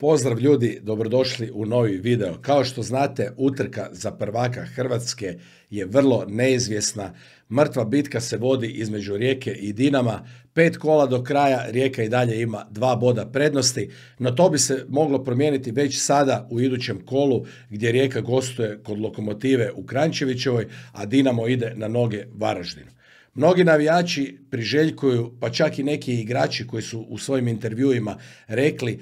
Pozdrav ljudi, dobrodošli u novi video. Kao što znate, utrka za prvaka Hrvatske je vrlo neizvjesna. Mrtva bitka se vodi između Rijeke i Dinama. Pet kola do kraja, Rijeka i dalje ima dva boda prednosti, no to bi se moglo promijeniti već sada u idućem kolu gdje Rijeka gostuje kod lokomotive u Krančevićevoj, a Dinamo ide na noge Varaždinu. Mnogi navijači priželjkuju, pa čak i neki igrači koji su u svojim intervjuima rekli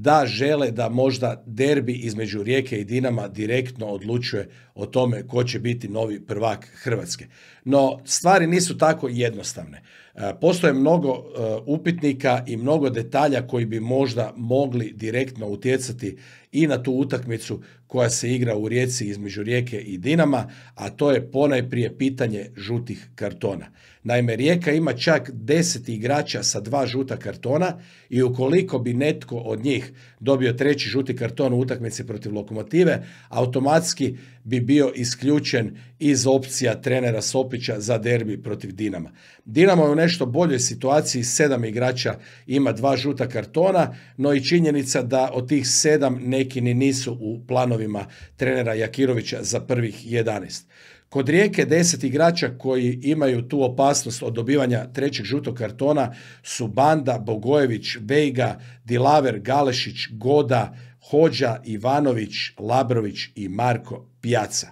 da žele da možda derbi između Rijeke i Dinama direktno odlučuje o tome ko će biti novi prvak Hrvatske. No, stvari nisu tako jednostavne. E, postoje mnogo e, upitnika i mnogo detalja koji bi možda mogli direktno utjecati i na tu utakmicu koja se igra u Rijeci između Rijeke i Dinama, a to je ponajprije pitanje žutih kartona. Naime, Rijeka ima čak 10 igrača sa dva žuta kartona i ukoliko bi netko od njih dobio treći žuti karton u utakmici protiv Lokomotive, automatski bi bio isključen iz opcija trenera Sopića za derbi protiv Dinama. Dinamo je u nešto boljoj situaciji, sedam igrača ima dva žuta kartona, no i činjenica da od tih sedam neki ni nisu u planovima trenera Jakirovića za prvih 11. Kod Rijeke deset igrača koji imaju tu opasnost od dobivanja trećeg žutog kartona su Banda, Bogojević, Vejga, Dilaver, Galešić, Goda, Hođa, Ivanović, Labrović i Marko Pijaca.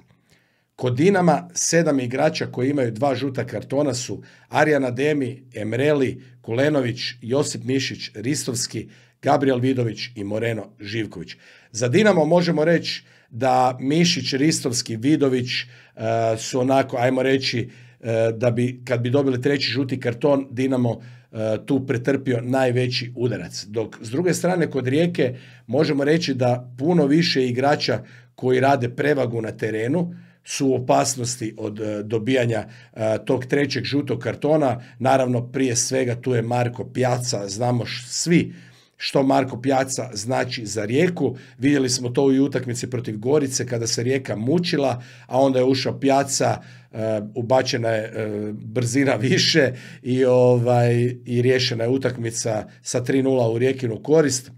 Kod Dinama sedam igrača koji imaju dva žuta kartona su Arijana Demi, Emreli, Kulenović, Josip Mišić, Ristovski, Gabriel Vidović i Moreno Živković. Za Dinamo možemo reći da Mišić, Ristovski, Vidović e, su onako, ajmo reći, e, da bi kad bi dobili treći žuti karton, Dinamo e, tu pretrpio najveći udarac. Dok s druge strane kod Rijeke možemo reći da puno više igrača koji rade prevagu na terenu su u opasnosti od eh, dobijanja eh, tog trećeg žutog kartona. Naravno, prije svega tu je Marko Pjaca, znamo svi što Marko Pjaca znači za rijeku. Vidjeli smo to i u utakmici protiv Gorice kada se rijeka mučila, a onda je ušao Pjaca, eh, ubačena je brzina više i, ovaj, i riješena je utakmica sa 3-0 u rijekinu korist.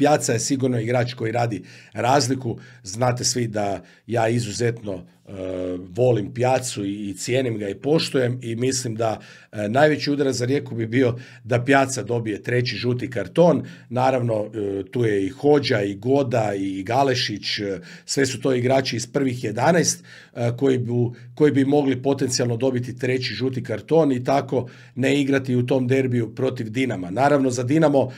Pjaca je sigurno igrač koji radi razliku. Znate svi da ja izuzetno Eh, volim Pjacu i cijenim ga i poštujem i mislim da eh, najveći udarac za Rijeku bi bio da Pjaca dobije treći žuti karton. Naravno, eh, tu je i Hođa, i Goda, i Galešić, sve su to igrači iz prvih 11 koji bi, koji bi mogli potencijalno dobiti treći žuti karton i tako ne igrati u tom derbiju protiv Dinama. Naravno, za Dinamo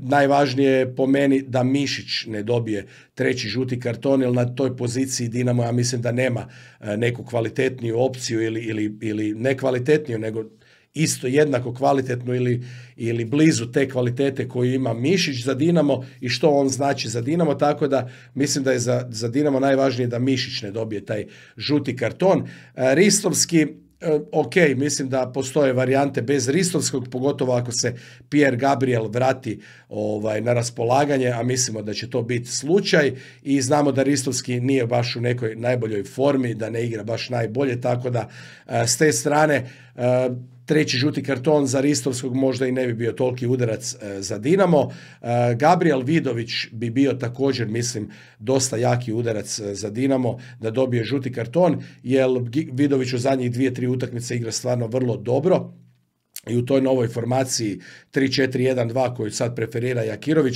najvažnije je po meni da Mišić ne dobije treći žuti karton, jer na toj poziciji Dinamo ja mislim da nema e, neku kvalitetniju opciju ili, ili, ili ne kvalitetniju, nego isto jednako kvalitetnu ili, ili blizu te kvalitete koju ima Mišić za Dinamo i što on znači za Dinamo, tako da mislim da je za, za Dinamo najvažnije da Mišić ne dobije taj žuti karton. E, Ristovski E, ok, mislim da postoje varijante bez Ristovskog, pogotovo ako se Pierre Gabriel vrati ovaj, na raspolaganje, a mislimo da će to biti slučaj i znamo da Ristovski nije baš u nekoj najboljoj formi, da ne igra baš najbolje, tako da e, s te strane e, treći žuti karton za Ristovskog možda i ne bi bio toliki udarac e, za Dinamo. E, Gabriel Vidović bi bio također, mislim, dosta jaki udarac e, za Dinamo da dobije žuti karton, jer Vidović u zadnjih dvije, tri utakmice igra stvarno vrlo dobro i u toj novoj formaciji 3-4-1-2 koju sad preferira Jakirović,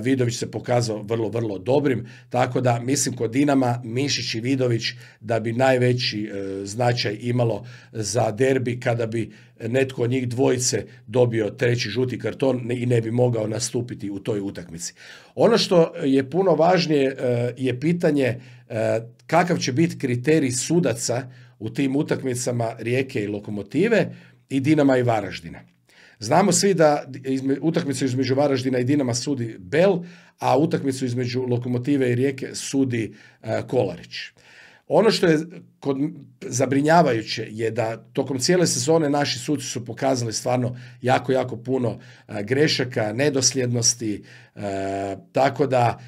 Vidović se pokazao vrlo, vrlo dobrim, tako da mislim kod Dinama Mišić i Vidović da bi najveći e, značaj imalo za derbi kada bi netko od njih dvojice dobio treći žuti karton i ne bi mogao nastupiti u toj utakmici. Ono što je puno važnije e, je pitanje e, kakav će biti kriterij sudaca u tim utakmicama Rijeke i Lokomotive, i Dinama i Varaždina. Znamo svi da utakmicu između Varaždina i Dinama sudi Bel, a utakmicu između Lokomotive i Rijeke sudi e, Kolarić. Ono što je zabrinjavajuće je da tokom cijele sezone naši suci su pokazali stvarno jako, jako puno e, grešaka, nedosljednosti, e, tako da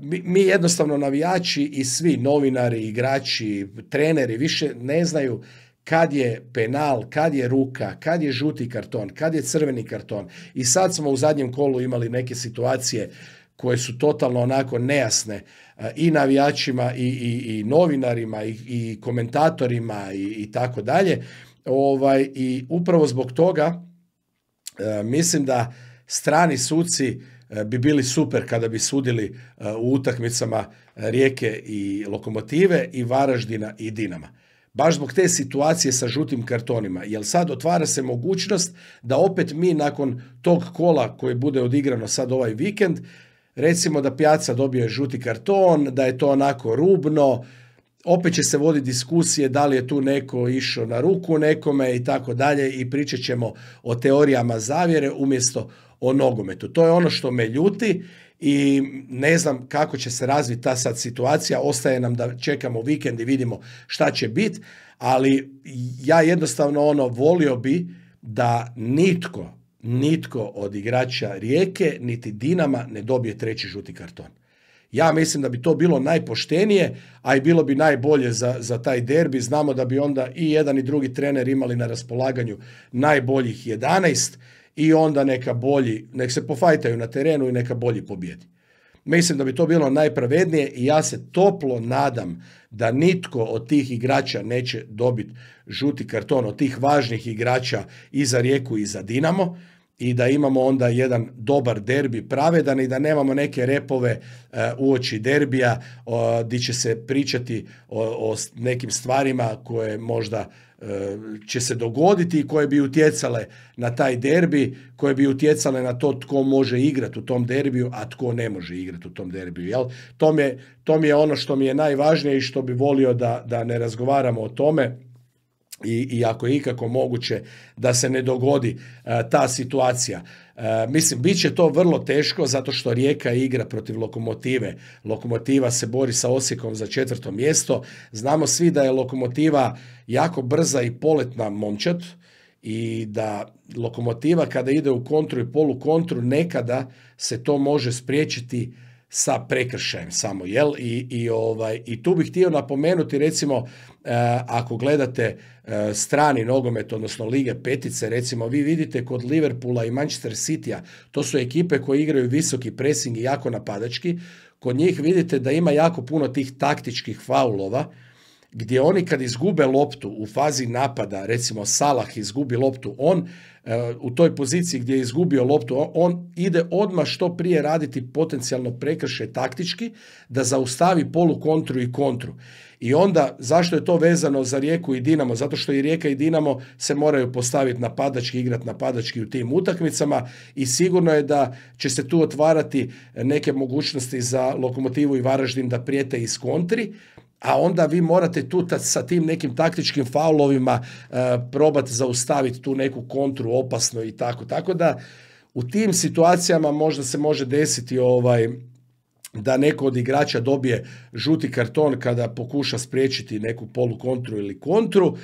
mi, mi jednostavno navijači i svi novinari, igrači, treneri više ne znaju kad je penal, kad je ruka, kad je žuti karton, kad je crveni karton. I sad smo u zadnjem kolu imali neke situacije koje su totalno onako nejasne eh, i navijačima i, i, i novinarima i, i komentatorima i tako dalje. Ovaj, I upravo zbog toga eh, mislim da strani suci eh, bi bili super kada bi sudili u utakmicama Rijeke i Lokomotive i Varaždina i Dinama baš zbog te situacije sa žutim kartonima. Jer sad otvara se mogućnost da opet mi nakon tog kola koje bude odigrano sad ovaj vikend, recimo da Pjaca dobije žuti karton, da je to onako rubno, opet će se voditi diskusije da li je tu neko išao na ruku nekome i tako dalje i pričat ćemo o teorijama zavjere umjesto o nogometu. To je ono što me ljuti i ne znam kako će se razviti ta sad situacija. Ostaje nam da čekamo vikend i vidimo šta će biti, ali ja jednostavno ono volio bi da nitko, nitko od igrača Rijeke niti Dinama ne dobije treći žuti karton. Ja mislim da bi to bilo najpoštenije, a i bilo bi najbolje za, za taj derbi. Znamo da bi onda i jedan i drugi trener imali na raspolaganju najboljih 11 i onda neka bolji, nek se pofajtaju na terenu i neka bolji pobijedi. Mislim da bi to bilo najpravednije i ja se toplo nadam da nitko od tih igrača neće dobiti žuti karton, od tih važnih igrača i za Rijeku i za Dinamo, i da imamo onda jedan dobar derbi pravedan i da nemamo neke repove uh, e, uoči derbija uh, di će se pričati o, nekim stvarima koje možda e, će se dogoditi i koje bi utjecale na taj derbi, koje bi utjecale na to tko može igrati u tom derbiju, a tko ne može igrati u tom derbiju. Jel? To, mi je, to mi je ono što mi je najvažnije i što bi volio da, da ne razgovaramo o tome i, i ako je ikako moguće da se ne dogodi e, ta situacija. E, mislim, bit će to vrlo teško zato što Rijeka igra protiv Lokomotive. Lokomotiva se bori sa Osijekom za četvrto mjesto. Znamo svi da je Lokomotiva jako brza i poletna momčad i da Lokomotiva kada ide u kontru i polu kontru nekada se to može spriječiti sa prekršajem samo, jel? I, i, ovaj, i tu bih htio napomenuti recimo E, ako gledate e, strani nogomet, odnosno lige petice, recimo vi vidite kod Liverpoola i Manchester Citya, to su ekipe koje igraju visoki pressing i jako napadački, kod njih vidite da ima jako puno tih taktičkih faulova, gdje oni kad izgube loptu u fazi napada, recimo Salah izgubi loptu, on e, u toj poziciji gdje je izgubio loptu, on ide odmah što prije raditi potencijalno prekrše taktički da zaustavi polu kontru i kontru. I onda, zašto je to vezano za Rijeku i Dinamo? Zato što i Rijeka i Dinamo se moraju postaviti napadački, igrati napadački u tim utakmicama i sigurno je da će se tu otvarati neke mogućnosti za Lokomotivu i Varaždin da prijete iz kontri, a onda vi morate tu sa tim nekim taktičkim faulovima e, probati zaustaviti tu neku kontru opasno i tako. Tako da u tim situacijama možda se može desiti ovaj da neko od igrača dobije žuti karton kada pokuša spriječiti neku polukontru ili kontru. O,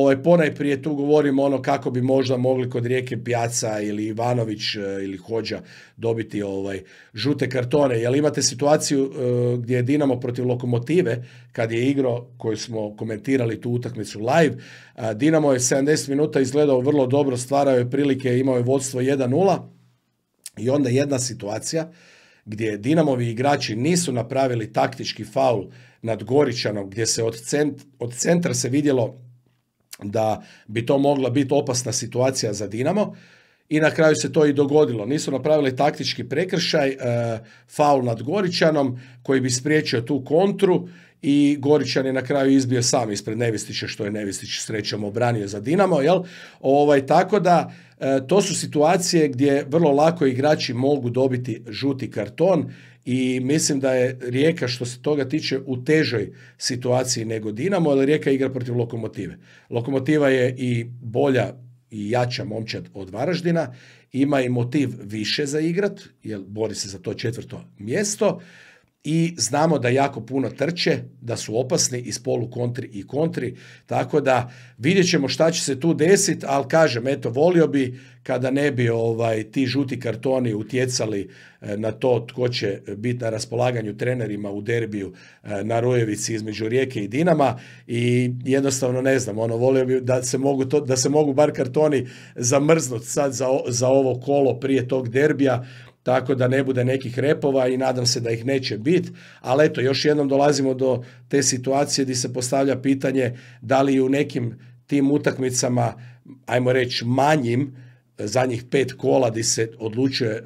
ovaj, ponajprije tu govorimo ono kako bi možda mogli kod Rijeke Pjaca ili Ivanović e, ili Hođa dobiti ovaj žute kartone. Jel imate situaciju e, gdje je Dinamo protiv Lokomotive kad je igro koju smo komentirali tu utakmicu live. Dinamo je 70 minuta izgledao vrlo dobro, stvarao je prilike, imao je vodstvo 1-0 i onda jedna situacija gdje Dinamovi igrači nisu napravili taktički faul nad Goričanom, gdje se od, cent, od centra se vidjelo da bi to mogla biti opasna situacija za Dinamo i na kraju se to i dogodilo. Nisu napravili taktički prekršaj, eh, faul nad Goričanom koji bi spriječio tu kontru i Goričan je na kraju izbio sam ispred Nevistića, što je Nevistić srećom obranio za Dinamo, jel? Ovaj, tako da, e, to su situacije gdje vrlo lako igrači mogu dobiti žuti karton i mislim da je Rijeka što se toga tiče u težoj situaciji nego Dinamo, ali Rijeka igra protiv Lokomotive. Lokomotiva je i bolja i jača momčad od Varaždina, ima i motiv više za igrat, jer bori se za to četvrto mjesto i znamo da jako puno trče, da su opasni iz polu kontri i kontri, tako da vidjet ćemo šta će se tu desiti, ali kažem, eto, volio bi kada ne bi ovaj, ti žuti kartoni utjecali e, na to tko će biti na raspolaganju trenerima u derbiju e, na Rojevici između Rijeke i Dinama i jednostavno ne znam, ono, volio bi da se mogu, to, da se mogu bar kartoni zamrznuti sad za, za ovo kolo prije tog derbija, tako da ne bude nekih repova i nadam se da ih neće biti, ali eto, još jednom dolazimo do te situacije gdje se postavlja pitanje da li u nekim tim utakmicama, ajmo reći manjim, e, zadnjih pet kola gdje se odlučuje,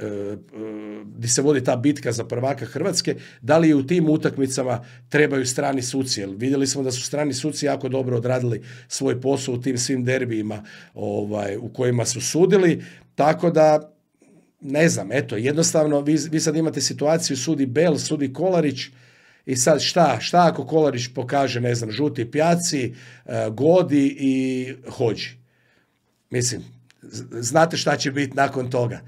gdje e, se vodi ta bitka za prvaka Hrvatske, da li u tim utakmicama trebaju strani suci. Jer vidjeli smo da su strani suci jako dobro odradili svoj posao u tim svim derbijima ovaj, u kojima su sudili, tako da ne znam, eto, jednostavno vi, vi sad imate situaciju sudi Bel, sudi Kolarić i sad šta, šta ako Kolarić pokaže, ne znam, žuti pjaci, e, godi i hođi. Mislim, znate šta će biti nakon toga.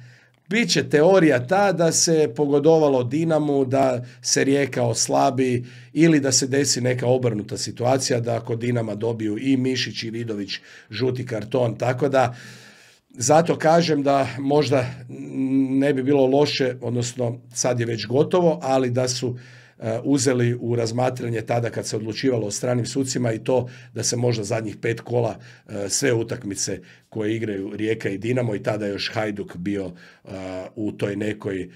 Biće teorija ta da se pogodovalo Dinamu, da se Rijeka oslabi ili da se desi neka obrnuta situacija da ako Dinama dobiju i Mišić i Vidović žuti karton. Tako da zato kažem da možda ne bi bilo loše, odnosno sad je već gotovo, ali da su e, uzeli u razmatranje tada kad se odlučivalo o stranim sucima i to da se možda zadnjih pet kola e, sve utakmice koje igraju Rijeka i Dinamo i tada još Hajduk bio e, u toj nekoj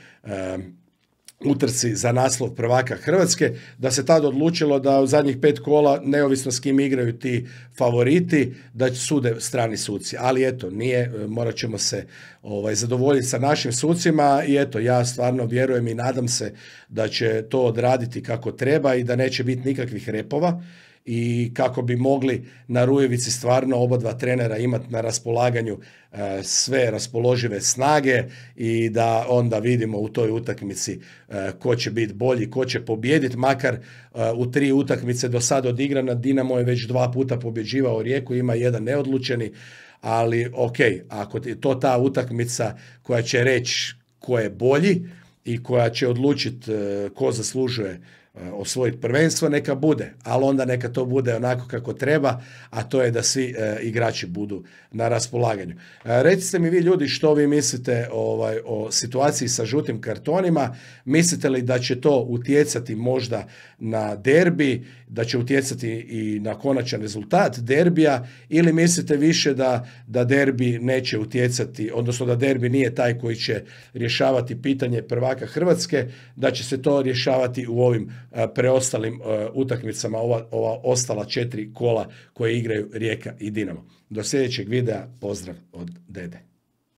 utrci za naslov prvaka Hrvatske, da se tad odlučilo da u zadnjih pet kola, neovisno s kim igraju ti favoriti, da sude strani suci. Ali eto, nije, e, morat ćemo se ovaj, zadovoljiti sa našim sucima i eto, ja stvarno vjerujem i nadam se da će to odraditi kako treba i da neće biti nikakvih repova i kako bi mogli na Rujevici stvarno oba dva trenera imati na raspolaganju e, sve raspoložive snage i da onda vidimo u toj utakmici e, ko će biti bolji, ko će pobijediti, makar e, u tri utakmice do sad odigrana Dinamo je već dva puta pobjeđivao Rijeku, ima jedan neodlučeni, ali ok, ako je to ta utakmica koja će reći ko je bolji i koja će odlučiti ko zaslužuje Eh, osvojiti prvenstvo, neka bude, ali onda neka to bude onako kako treba, a to je da svi eh, igrači budu na raspolaganju. E, recite mi vi ljudi što vi mislite ovaj, o situaciji sa žutim kartonima, mislite li da će to utjecati možda na derbi, da će utjecati i na konačan rezultat derbija ili mislite više da, da derbi neće utjecati, odnosno da derbi nije taj koji će rješavati pitanje prvaka Hrvatske, da će se to rješavati u ovim E, preostalim e, utakmicama ova, ova ostala četiri kola koje igraju Rijeka i Dinamo. Do sljedećeg videa, pozdrav od Dede.